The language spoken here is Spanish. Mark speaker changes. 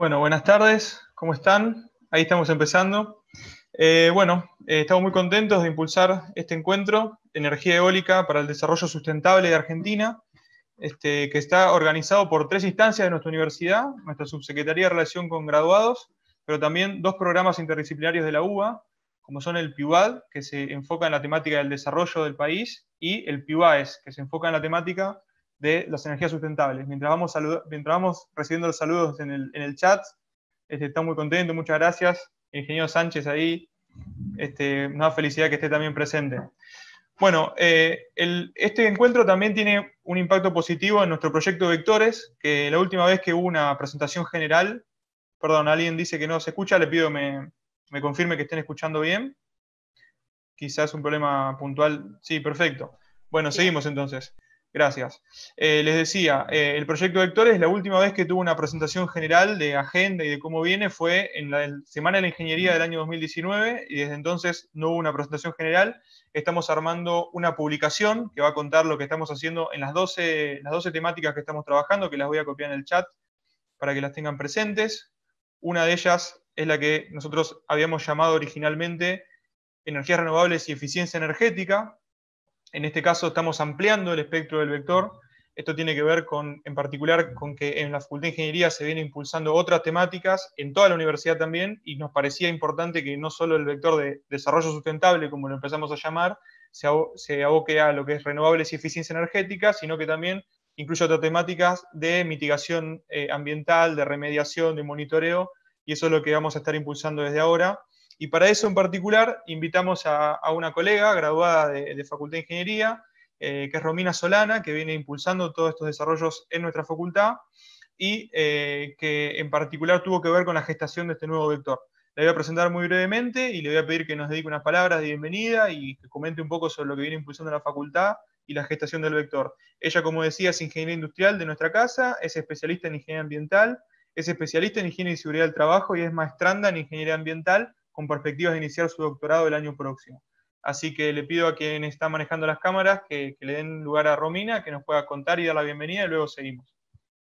Speaker 1: Bueno, buenas tardes, ¿cómo están? Ahí estamos empezando. Eh, bueno, eh, estamos muy contentos de impulsar este encuentro, Energía Eólica para el Desarrollo Sustentable de Argentina, este, que está organizado por tres instancias de nuestra universidad, nuestra Subsecretaría de Relación con Graduados, pero también dos programas interdisciplinarios de la UBA, como son el PIUAD, que se enfoca en la temática del desarrollo del país, y el PIUAES, que se enfoca en la temática de las energías sustentables. Mientras vamos, recibiendo los saludos en el, chat, este, muy contento, muchas gracias. ingeniero Sánchez ahí, una este, felicidad que esté también presente. Bueno, eh, este encuentro también tiene un impacto positivo en nuestro proyecto Vectores, que la última vez que hubo una presentación general, perdón, alguien dice que no se escucha, le pido me, me confirme que estén escuchando bien. Quizás un problema puntual. Sí, perfecto. Bueno, seguimos entonces. Gracias. Eh, les decía, eh, el proyecto Vectores, la última vez que tuvo una presentación general de agenda y de cómo viene fue en la Semana de la Ingeniería del año 2019 y desde entonces no hubo una presentación general. Estamos armando una publicación que va a contar lo que estamos haciendo en las 12, las 12 temáticas que estamos trabajando, que las voy a copiar en el chat para que las tengan presentes. Una de ellas es la que nosotros habíamos llamado originalmente energías renovables y eficiencia energética, en este caso estamos ampliando el espectro del vector. Esto tiene que ver con, en particular con que en la Facultad de Ingeniería se vienen impulsando otras temáticas, en toda la universidad también, y nos parecía importante que no solo el vector de desarrollo sustentable, como lo empezamos a llamar, se, aboque a lo que es renovables y eficiencia energética, sino que también incluya otras temáticas de mitigación eh, ambiental, de remediación, de monitoreo, y eso es lo que vamos a estar impulsando desde ahora. Y para eso en particular invitamos a, una colega graduada de, Facultad de Ingeniería, eh, que es Romina Solana, que viene impulsando todos estos desarrollos en nuestra facultad y eh, que en particular tuvo que ver con la gestación de este nuevo vector. La voy a presentar muy brevemente y le voy a pedir que nos dedique unas palabras de bienvenida y que comente un poco sobre lo que viene impulsando la facultad y la gestación del vector. Ella, como decía, es ingeniera industrial de nuestra casa, es especialista en ingeniería ambiental, es especialista en ingeniería y seguridad del trabajo y es maestranda en ingeniería ambiental con perspectivas de iniciar su doctorado el año próximo. Así que le pido a quien está manejando las cámaras que, le den lugar a Romina, que nos pueda contar y dar la bienvenida y luego seguimos.